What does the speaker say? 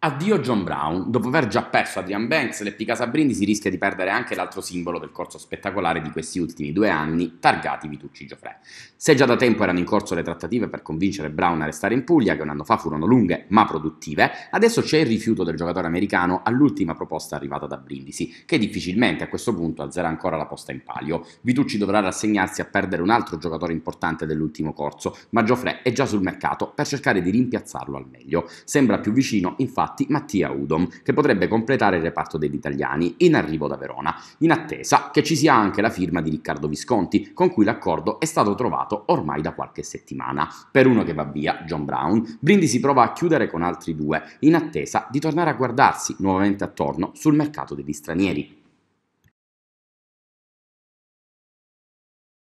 Addio John Brown. Dopo aver già perso Adrian Banks, l'Epicasa Brindisi rischia di perdere anche l'altro simbolo del corso spettacolare di questi ultimi due anni, targati Vitucci Gioffre. Se già da tempo erano in corso le trattative per convincere Brown a restare in Puglia, che un anno fa furono lunghe ma produttive, adesso c'è il rifiuto del giocatore americano all'ultima proposta arrivata da Brindisi, che difficilmente a questo punto alzerà ancora la posta in palio. Vitucci dovrà rassegnarsi a perdere un altro giocatore importante dell'ultimo corso, ma Gioffre è già sul mercato per cercare di rimpiazzarlo al meglio. Sembra più vicino, infatti infatti Mattia Udom, che potrebbe completare il reparto degli italiani in arrivo da Verona, in attesa che ci sia anche la firma di Riccardo Visconti, con cui l'accordo è stato trovato ormai da qualche settimana. Per uno che va via, John Brown, Brindisi prova a chiudere con altri due, in attesa di tornare a guardarsi nuovamente attorno sul mercato degli stranieri.